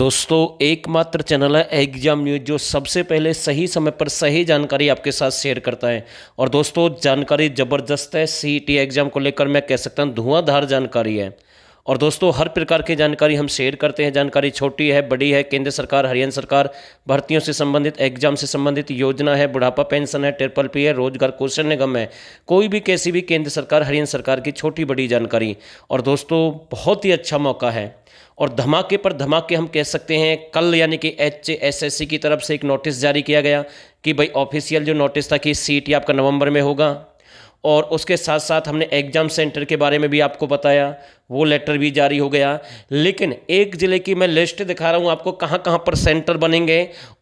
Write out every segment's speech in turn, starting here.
दोस्तों एकमात्र चैनल है एग्जाम न्यूज जो सबसे पहले सही समय पर सही जानकारी आपके साथ शेयर करता है और दोस्तों जानकारी ज़बरदस्त है सीईटी एग्जाम को लेकर मैं कह सकता हूँ धुआंधार जानकारी है और दोस्तों हर प्रकार की जानकारी हम शेयर करते हैं जानकारी छोटी है बड़ी है केंद्र सरकार हरियाणा सरकार भर्तियों से संबंधित एग्जाम से संबंधित योजना है बुढ़ापा पेंशन है ट्रिपल पी है रोजगार कौशल निगम है कोई भी कैसी भी केंद्र सरकार हरियाणा सरकार की छोटी बड़ी जानकारी और दोस्तों बहुत ही अच्छा मौका है और धमाके पर धमाके हम कह सकते हैं कल यानी कि एच एस एस सी की तरफ से एक नोटिस जारी किया गया कि भाई ऑफिशियल जो नोटिस था कि सी टी आपका नवंबर में होगा और उसके साथ साथ हमने एग्जाम सेंटर के बारे में भी आपको बताया वो लेटर भी जारी हो गया लेकिन एक ज़िले की मैं लिस्ट दिखा रहा हूँ आपको कहाँ कहाँ पर सेंटर बनेंगे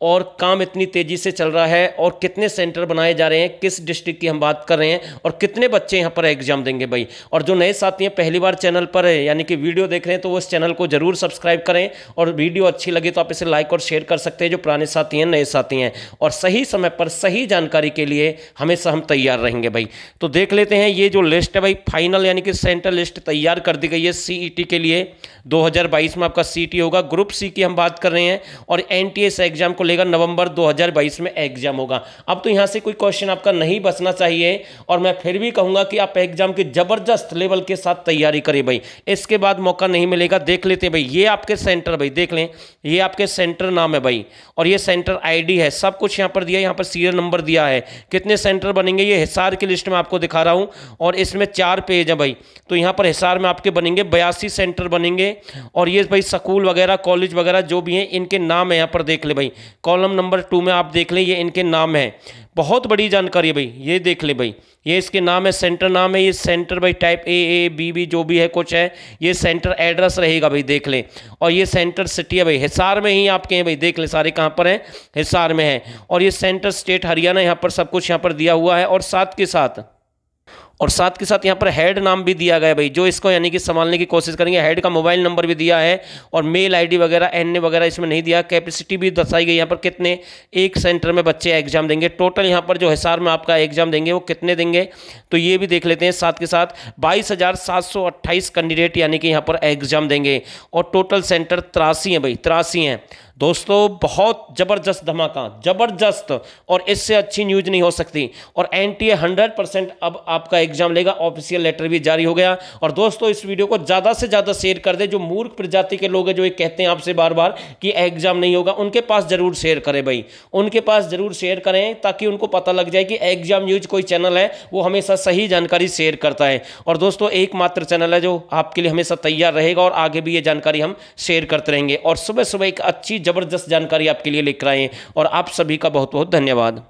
और काम इतनी तेज़ी से चल रहा है और कितने सेंटर बनाए जा रहे हैं किस डिस्ट्रिक्ट की हम बात कर रहे हैं और कितने बच्चे यहाँ पर एग्जाम देंगे भाई और जो नए साथी हैं पहली बार चैनल पर है यानी कि वीडियो देख रहे हैं तो वो इस चैनल को ज़रूर सब्सक्राइब करें और वीडियो अच्छी लगी तो आप इसे लाइक और शेयर कर सकते हैं जो पुराने साथी हैं नए साथी हैं और सही समय पर सही जानकारी के लिए हमेशा हम तैयार रहेंगे भाई तो देख लेते हैं ये जो लिस्ट है भाई फाइनल यानी कि सेंटर लिस्ट तैयार कर दी गई चाहिए सीईटी e के लिए 2022 में आपका सी e होगा ग्रुप सी की हम बात कर रहे हैं और एन एग्जाम को लेकर नवंबर 2022 में एग्जाम होगा अब तो यहाँ से कोई क्वेश्चन आपका नहीं बचना चाहिए और मैं फिर भी कहूँगा कि आप एग्जाम के ज़बरदस्त लेवल के साथ तैयारी करें भाई इसके बाद मौका नहीं मिलेगा देख लेते हैं भाई ये आपके सेंटर भाई देख लें ये आपके सेंटर नाम है भाई और ये सेंटर आई है सब कुछ यहाँ पर दिया यहाँ पर सीरियल नंबर दिया है कितने सेंटर बनेंगे ये हिसार की लिस्ट में आपको दिखा रहा हूँ और इसमें चार पेज है भाई तो यहाँ पर हिसार में आपके बनेंगे बनेंगे बयासी सेंटर बनेंगे और ये भाई स्कूल वगैरह कॉलेज वगैरह जो भी हैं इनके नाम है यहाँ पर देख ले भाई कॉलम नंबर टू में आप देख लें ये इनके नाम है बहुत बड़ी जानकारी है भाई ये देख ले भाई ये इसके नाम है सेंटर नाम है ये सेंटर भाई type A A B B जो भी है कुछ है ये सेंटर एड्रेस रहेगा भाई देख लें और ये सेंटर सिटी है भाई हिसार में ही आपके हैं भाई देख लें सारे कहाँ पर हैं हिसार में है और ये सेंटर स्टेट हरियाणा यहाँ पर सब कुछ यहाँ पर दिया हुआ है और साथ के साथ और साथ के साथ यहाँ पर हेड नाम भी दिया गया भाई जो इसको यानी कि संभालने की कोशिश करेंगे हेड का मोबाइल नंबर भी दिया है और मेल आईडी वगैरह एन वगैरह इसमें नहीं दिया कैपेसिटी भी दर्शाई गई यहाँ पर कितने एक सेंटर में बच्चे एग्जाम देंगे टोटल यहाँ पर जो हिसार में आपका एग्जाम देंगे वो कितने देंगे तो ये भी देख लेते हैं साथ के साथ बाईस कैंडिडेट यानी कि यहाँ पर एग्जाम देंगे और टोटल सेंटर तिरासी हैं भाई तिरासी हैं दोस्तों बहुत ज़बरदस्त धमाका ज़बरदस्त और इससे अच्छी न्यूज नहीं हो सकती और N T A hundred percent अब आपका एग्जाम लेगा ऑफिशियल लेटर भी जारी हो गया और दोस्तों इस वीडियो को ज़्यादा से ज़्यादा शेयर कर दे जो मूर्ख प्रजाति के लोग हैं जो ये कहते हैं आपसे बार बार कि एग्जाम नहीं होगा उनके पास ज़रूर शेयर करें भाई उनके पास ज़रूर शेयर करें ताकि उनको पता लग जाए कि एग्जाम न्यूज कोई चैनल है वो हमेशा सही जानकारी शेयर करता है और दोस्तों एकमात्र चैनल है जो आपके लिए हमेशा तैयार रहेगा और आगे भी ये जानकारी हम शेयर करते रहेंगे और सुबह सुबह एक अच्छी ज़बरदस्त जानकारी आपके लिए लेकर आए और आप सभी का बहुत बहुत धन्यवाद